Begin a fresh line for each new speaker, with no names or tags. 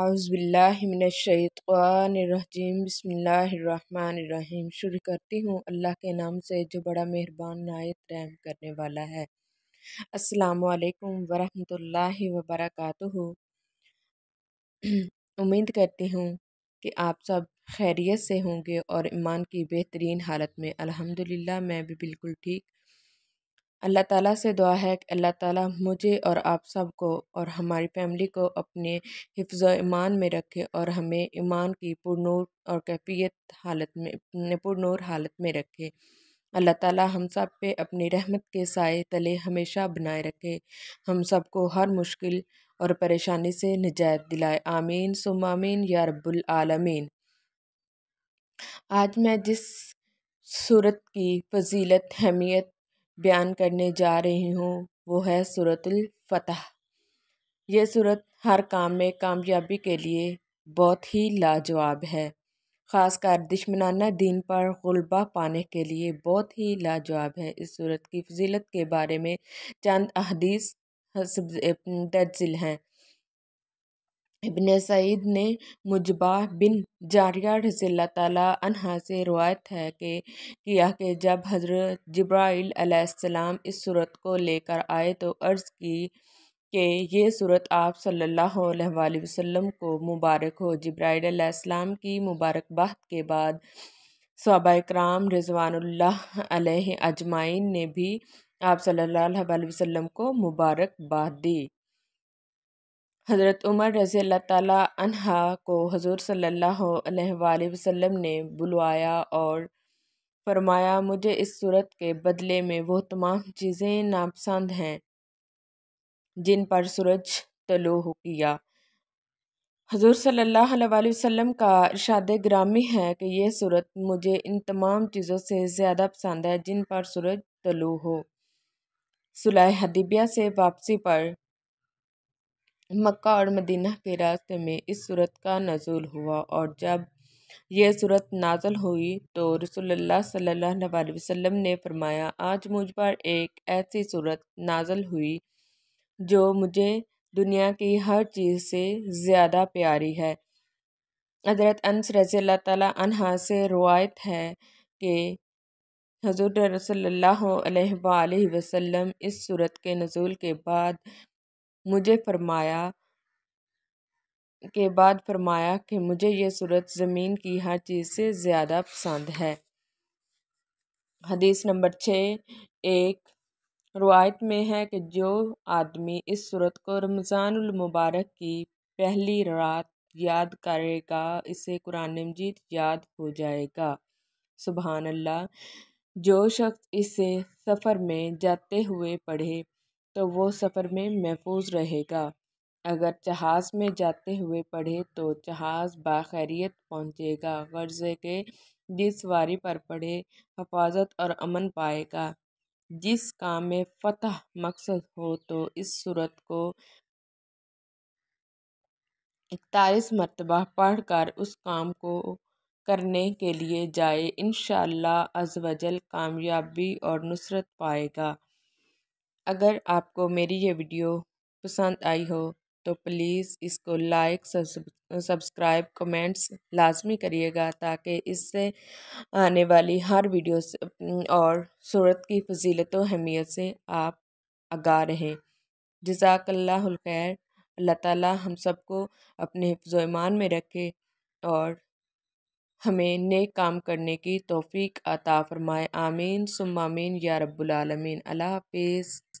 आउज़बिल्लिमिनशैतवानरजीम बसमीम शुरू करती हूँ अल्लाह के नाम से जो बड़ा मेहरबान नायत रैम करने वाला है असलकम वरहल वबरक उम्मीद करती हूँ कि आप सब खैरियत से होंगे और ईमान की बेहतरीन हालत में अलहमदिल्ला मैं भी बिल्कुल ठीक अल्लाह ताला से दुआ है कि अल्लाह ताला मुझे और आप सबको और हमारी फैमिली को अपने हिफ्ज़ ईमान में रखे और हमें ईमान की पुरनूर और कैफियत हालत में पुरनूर हालत में रखे अल्लाह ताला हम सब पे अपनी रहमत के साय तले हमेशा बनाए रखे हम सबको हर मुश्किल और परेशानी से निजात दिलाए आमीन सुम या रबालमीन आज मैं जिस सूरत की फजीलत अहमियत बयान करने जा रही हूँ वो है सूरतुल फ़तह ये सूरत हर काम में कामयाबी के लिए बहुत ही लाजवाब है ख़ासकर दुश्मनाना दीन पर गलबा पाने के लिए बहुत ही लाजवाब है इस सूरत की फजीलत के बारे में चंद अहदीस दर्जिल हैं इब्न सईद ने मुजबा बिन जारिया रज़ी तला से रवायत है कि किया कि जब हज़रत जब्राईसम इस सूरत को लेकर आए तो अर्ज़ की कि ये सूरत आप सल्लल्लाहु अलैहि वसल्लम को मुबारक हो जब्राईसम की मुबारकबाद के बाद सहाबा कराम रिजवानुल्लाह अलैहि अजमाइन ने भी आप सल्लल्लाहु अलैहि वसल्लम को मुबारकबाद दी हज़रत उमर रज़ी अल्लाह को हजूर सल्ला वसम ने बुलवाया और फरमाया मुझे इस सूरत के बदले में वो तमाम चीज़ें नापसंद हैं जिन पर सूरज तलो किया हजूर सल्ला वसम का इर्शाद ग्रामी है कि यह सूरत मुझे इन तमाम चीज़ों से ज़्यादा पसंद है जिन पर सूरज तलो हो सुलह हदीबिया से वापसी पर मक्का और मदीना के रास्ते में इस सूरत का नजूल हुआ और जब यह सूरत नाजल हुई तो रसोल्ला सल्ला वसम ने फरमाया आज मुझ पर एक ऐसी सूरत नाजल हुई जो मुझे दुनिया की हर चीज़ से ज़्यादा प्यारी है हज़रत अनस रज़ी अल्लाह तला से रवायत है कि हजूर रसोल्ला वसम इस सूरत के नज़ुल के बाद मुझे फरमाया के बाद फरमाया कि मुझे यह सूरत ज़मीन की हर चीज़ से ज़्यादा पसंद है हदीस नंबर छः एक रवायत में है कि जो आदमी इस सूरत को रमज़ानमबारक की पहली रात याद करेगा इसे कुरान मजीद याद हो जाएगा सुबहानल्ला अल्लाह जो शख्स इसे सफ़र में जाते हुए पढ़े तो वो सफ़र में महफूज रहेगा अगर जहाज़ में जाते हुए पढ़े तो जहाज़ बाखैरियत पहुँचेगा गर्ज़ के जिस वारी पर पढ़े हफाजत और अमन पाएगा जिस काम में फतह मकसद हो तो इस सूरत को इकतालीस मरतबा पढ़ कर उस काम को करने के लिए जाए इन अज़वजल कामयाबी और नुसरत पाएगा अगर आपको मेरी ये वीडियो पसंद आई हो तो प्लीज़ इसको लाइक सब्सक्राइब कमेंट्स लाजमी करिएगा ताकि इससे आने वाली हर वीडियो से और सूरत की फजीलत अहमियत से आप आगा रहें जजाकल्लाखैर अल्लाह ताला हम सबको अपने हिफ्ज़मान में रखे और हमें नेक काम करने की तोफ़ी अता फ़रमाए आमीन सुमामीन या रब्बुल रबालमीन अल्लाह हाफिज़